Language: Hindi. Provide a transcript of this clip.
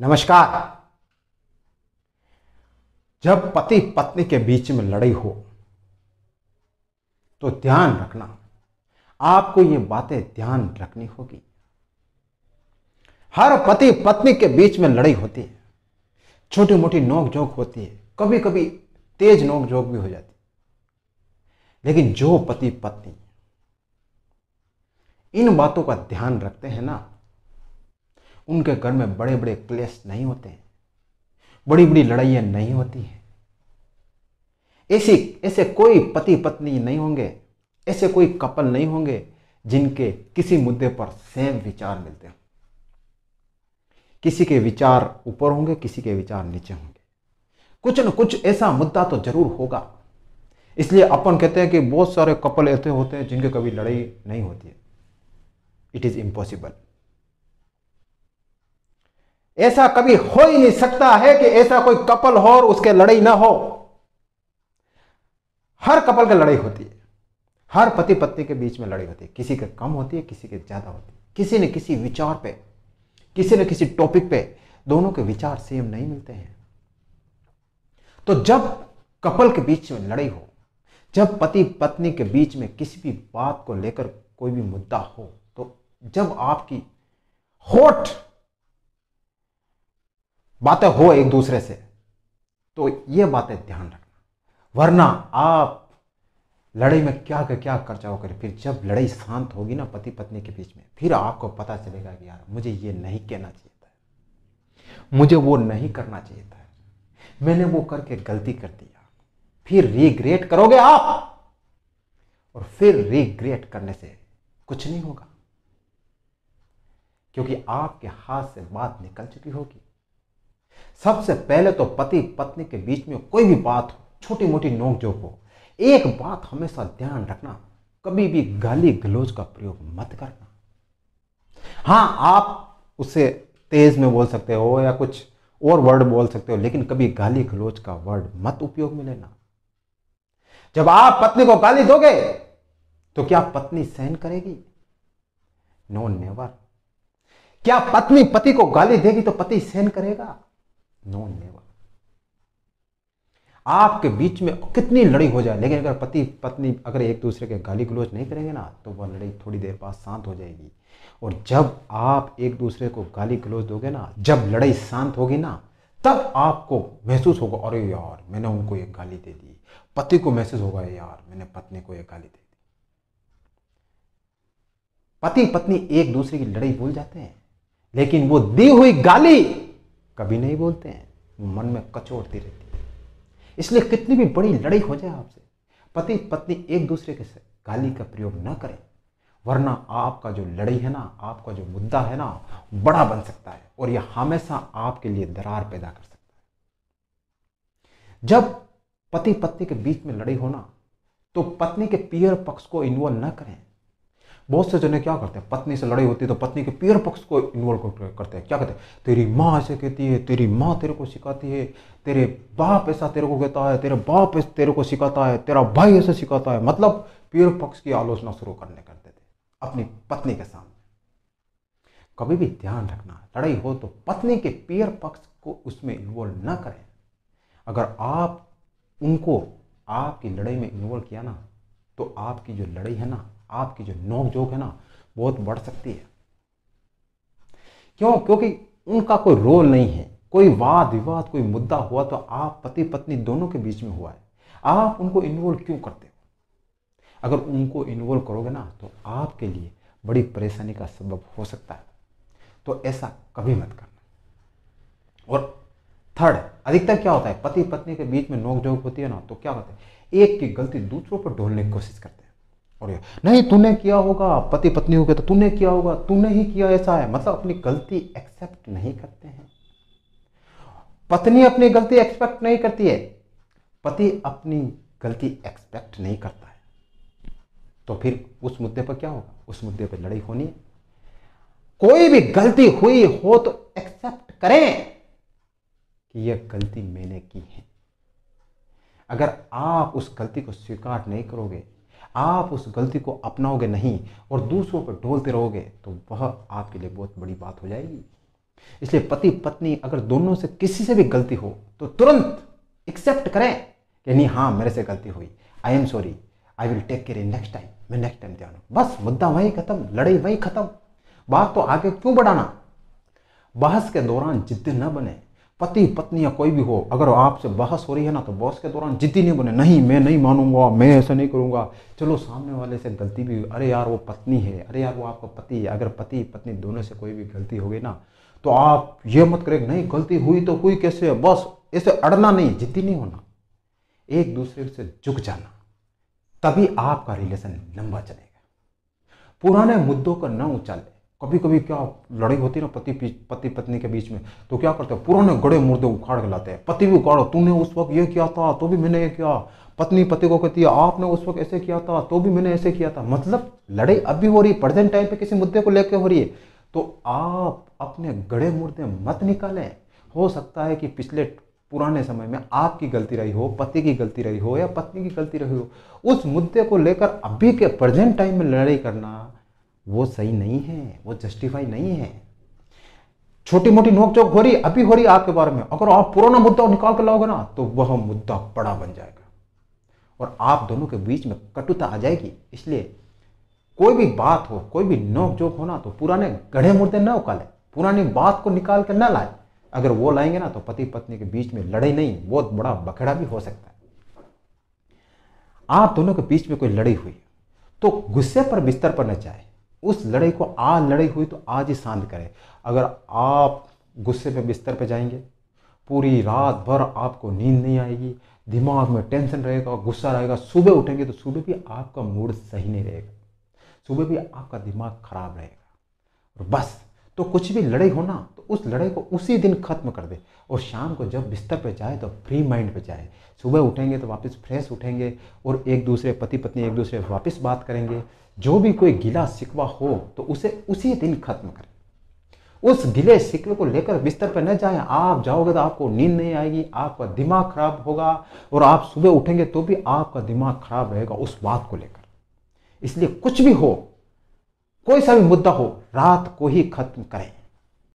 नमस्कार जब पति पत्नी के बीच में लड़ाई हो तो ध्यान रखना आपको ये बातें ध्यान रखनी होगी हर पति पत्नी के बीच में लड़ाई होती है छोटी मोटी नोक झोंक होती है कभी कभी तेज नोक झोंक भी हो जाती है लेकिन जो पति पत्नी इन बातों का ध्यान रखते हैं ना उनके घर में बड़े बड़े क्लेश नहीं होते हैं बड़ी बड़ी लड़ाइयाँ नहीं होती हैं ऐसी ऐसे कोई पति पत्नी नहीं होंगे ऐसे कोई कपल नहीं होंगे जिनके किसी मुद्दे पर सेम विचार मिलते हैं किसी के विचार ऊपर होंगे किसी के विचार नीचे होंगे कुछ न कुछ ऐसा मुद्दा तो जरूर होगा इसलिए अपन कहते हैं कि बहुत सारे कपल ऐसे होते हैं जिनके कभी लड़ाई नहीं होती है इट इज़ इम्पॉसिबल ऐसा कभी हो ही नहीं सकता है कि ऐसा कोई कपल हो और उसके लड़ाई ना हो हर कपल की लड़ाई होती है हर पति पत्नी के बीच में लड़ाई होती है किसी के कम होती है किसी के ज़्यादा होती है किसी न किसी विचार पे किसी न किसी टॉपिक पे दोनों के विचार सेम नहीं मिलते हैं तो जब कपल के बीच में लड़ाई हो जब पति पत्नी के बीच में किसी भी बात को लेकर कोई भी मुद्दा हो तो जब आपकी होठ बातें हो एक दूसरे से तो ये बातें ध्यान रखना वरना आप लड़ाई में क्या कर क्या कर करें फिर जब लड़ाई शांत होगी ना पति पत्नी के बीच में फिर आपको पता चलेगा कि यार मुझे ये नहीं कहना चाहिए था मुझे वो नहीं करना चाहिए था मैंने वो करके गलती कर दिया फिर रिग्रेट करोगे आप और फिर रिग्रेट करने से कुछ नहीं होगा क्योंकि आपके हाथ से बात निकल चुकी होगी सबसे पहले तो पति पत्नी के बीच में कोई भी बात हो छोटी मोटी नोकझोंक हो एक बात हमेशा ध्यान रखना कभी भी गाली गलोज का प्रयोग मत करना हां आप उसे तेज में बोल सकते हो या कुछ और वर्ड बोल सकते हो लेकिन कभी गाली गलोज का वर्ड मत उपयोग में लेना जब आप पत्नी को गाली दोगे तो क्या पत्नी सहन करेगी नो नेवर क्या पत्नी पति को गाली देगी तो पति सहन करेगा नो नेवर आपके बीच में कितनी लड़ाई हो जाए लेकिन अगर पति पत्नी अगर एक दूसरे के गाली गलोच नहीं करेंगे ना तो वह लड़ाई थोड़ी देर बाद शांत हो जाएगी और जब आप एक दूसरे को गाली गलोच दोगे ना जब लड़ाई शांत होगी ना तब आपको महसूस होगा अरे यार मैंने उनको एक गाली दे दी पति को महसूस होगा यार मैंने पत्नी को एक गाली दे दी पति पत्नी एक दूसरे की लड़ाई भूल जाते हैं लेकिन वो दी हुई गाली कभी नहीं बोलते हैं मन में कचोड़ती रहती है इसलिए कितनी भी बड़ी लड़ाई हो जाए आपसे पति पत्नी एक दूसरे के गाली का प्रयोग ना करें वरना आपका जो लड़ाई है ना आपका जो मुद्दा है ना बड़ा बन सकता है और यह हमेशा आपके लिए दरार पैदा कर सकता है जब पति पत्नी के बीच में लड़ाई होना तो पत्नी के पियर पक्ष को इन्वॉल्व ना करें बहुत से जने क्या करते हैं पत्नी से लड़ाई होती है तो पत्नी के पीर पक्ष को इन्वॉल्व करते हैं क्या कहते हैं तेरी माँ ऐसे कहती है तेरी माँ तेरे को सिखाती है तेरे बाप ऐसा तेरे को कहता है तेरे बाप तेरे को सिखाता है तेरा भाई ऐसे सिखाता है मतलब पीर पक्ष की आलोचना शुरू करने करते थे अपनी पत्नी के सामने कभी भी ध्यान रखना लड़ाई हो तो पत्नी के पेयर पक्ष को उसमें इन्वॉल्व ना करें अगर आप उनको आपकी लड़ाई में इन्वॉल्व किया ना तो आपकी जो लड़ाई है ना आपकी जो नोकझोंक है ना बहुत बढ़ सकती है क्यों क्योंकि उनका कोई रोल नहीं है कोई वाद विवाद कोई मुद्दा हुआ तो आप पति पत्नी दोनों के बीच में हुआ है आप उनको इन्वॉल्व क्यों करते हो अगर उनको इन्वॉल्व करोगे ना तो आपके लिए बड़ी परेशानी का सबब हो सकता है तो ऐसा कभी मत करना और थर्ड अधिकतर क्या होता है पति पत्नी के बीच में नोकझोंक होती है ना तो क्या होता है एक की गलती दूसरों पर ढोलने की कोशिश करते हैं और नहीं तूने किया होगा पति पत्नी हो गया तो तूने किया होगा तूने ही किया ऐसा है मतलब अपनी गलती एक्सेप्ट नहीं करते हैं पत्नी अपनी गलती एक्सपेक्ट नहीं करती है पति अपनी गलती एक्सपेक्ट नहीं करता है तो फिर उस मुद्दे पर क्या होगा उस मुद्दे पर लड़ाई होनी कोई भी गलती हुई हो तो एक्सेप्ट करें कि यह गलती मैंने की है अगर आप उस गलती को स्वीकार नहीं करोगे आप उस गलती को अपनाओगे नहीं और दूसरों पर ढोलते रहोगे तो वह आपके लिए बहुत बड़ी बात हो जाएगी इसलिए पति पत्नी अगर दोनों से किसी से भी गलती हो तो तुरंत एक्सेप्ट करें कि नहीं हाँ मेरे से गलती हुई I am sorry I will take care in next time मैं नेक्स्ट टाइम ध्यान बस मुद्दा वहीं खत्म लड़ाई वहीं खत्म बात तो आगे क्यों बढ़ाना बहस के दौरान जिद्द न बने पति पत्नी या कोई भी हो अगर आपसे बहस हो रही है ना तो बहस के दौरान जिद्दी नहीं बने नहीं मैं नहीं मानूंगा मैं ऐसा नहीं करूंगा चलो सामने वाले से गलती भी हुई अरे यार वो पत्नी है अरे यार वो आपका पति है अगर पति पत्नी दोनों से कोई भी गलती हो गई ना तो आप ये मत करें नहीं गलती हुई तो हुई कैसे है बस ऐसे अड़ना नहीं जिद्दी नहीं होना एक दूसरे से झुक जाना तभी आपका रिलेशन लंबा चलेगा पुराने मुद्दों को न उचाले कभी कभी क्या लड़ाई होती है ना पति पति पत्नी के बीच में तो क्या करते हैं पुराने गड़े मुर्दे उखाड़ के लाते हैं पति भी उखाड़ो तूने उस वक्त ये किया था तो भी मैंने ये किया पत्नी पति को कहती है आपने उस वक्त ऐसे किया था तो भी मैंने ऐसे किया था मतलब लड़ाई अब भी हो रही है प्रेजेंट टाइम पे किसी मुद्दे को लेकर हो रही है तो आप अपने गड़े मुर्दे मत निकालें हो सकता है कि पिछले पुराने समय में आपकी गलती रही हो पति की गलती रही हो या पत्नी की गलती रही हो उस मुद्दे को लेकर अभी के प्रेजेंट टाइम में लड़ाई करना वो सही नहीं है वो जस्टिफाई नहीं है छोटी मोटी नोकझोंक हो रही अभी हो रही आपके बारे में अगर आप पुराना मुद्दा निकाल कर लाओगे ना तो वह मुद्दा बड़ा बन जाएगा और आप दोनों के बीच में कटुता आ जाएगी इसलिए कोई भी बात हो कोई भी नोकझोंक हो ना तो पुराने गढ़े मुद्दे ना उकाले पुरानी बात को निकाल कर ना लाए अगर वो लाएंगे ना तो पति पत्नी के बीच में लड़ाई नहीं बहुत बड़ा बखेड़ा भी हो सकता है आप दोनों के बीच में कोई लड़ाई हुई तो गुस्से पर बिस्तर पर न जाए उस लड़ाई को आज लड़ाई हुई तो आज ही शांत करें अगर आप गुस्से में बिस्तर पर जाएंगे पूरी रात भर आपको नींद नहीं आएगी दिमाग में टेंशन रहेगा गुस्सा रहेगा सुबह उठेंगे तो सुबह भी आपका मूड सही नहीं रहेगा सुबह भी आपका दिमाग खराब रहेगा और बस तो कुछ भी लड़ाई हो ना तो उस लड़ाई को उसी दिन ख़त्म कर दे और शाम को जब बिस्तर पर जाए तो फ्री माइंड पर जाए सुबह उठेंगे तो वापस फ्रेश उठेंगे और एक दूसरे पति पत्नी एक दूसरे वापस बात करेंगे जो भी कोई गिला सिकवा हो तो उसे उसी दिन खत्म करें उस गिले सिकवे को लेकर बिस्तर पर न जाएं आप जाओगे तो आपको नींद नहीं आएगी आपका दिमाग खराब होगा और आप सुबह उठेंगे तो भी आपका दिमाग खराब रहेगा उस बात को लेकर इसलिए कुछ भी हो कोई सा भी मुद्दा हो रात को ही खत्म करें